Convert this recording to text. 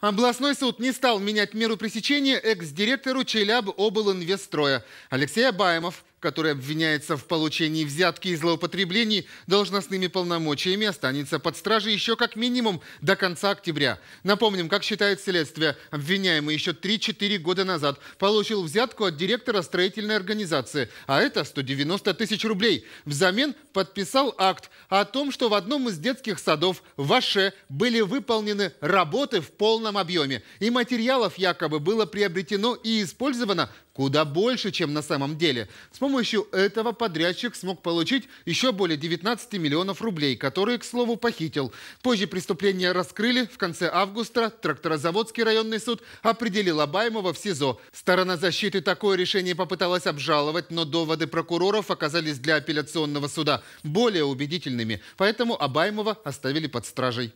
Областной суд не стал менять меру пресечения экс-директору Челяб облинвестстроя Алексей Абаемов который обвиняется в получении взятки и злоупотреблений должностными полномочиями, останется под стражей еще как минимум до конца октября. Напомним, как считает следствие, обвиняемый еще 3-4 года назад получил взятку от директора строительной организации, а это 190 тысяч рублей. Взамен подписал акт о том, что в одном из детских садов в Аше были выполнены работы в полном объеме, и материалов якобы было приобретено и использовано куда больше, чем на самом деле. С помощью этого подрядчик смог получить еще более 19 миллионов рублей, которые, к слову, похитил. Позже преступление раскрыли. В конце августа Тракторозаводский районный суд определил Абаймова в СИЗО. Сторона защиты такое решение попыталась обжаловать, но доводы прокуроров оказались для апелляционного суда более убедительными. Поэтому Абаймова оставили под стражей.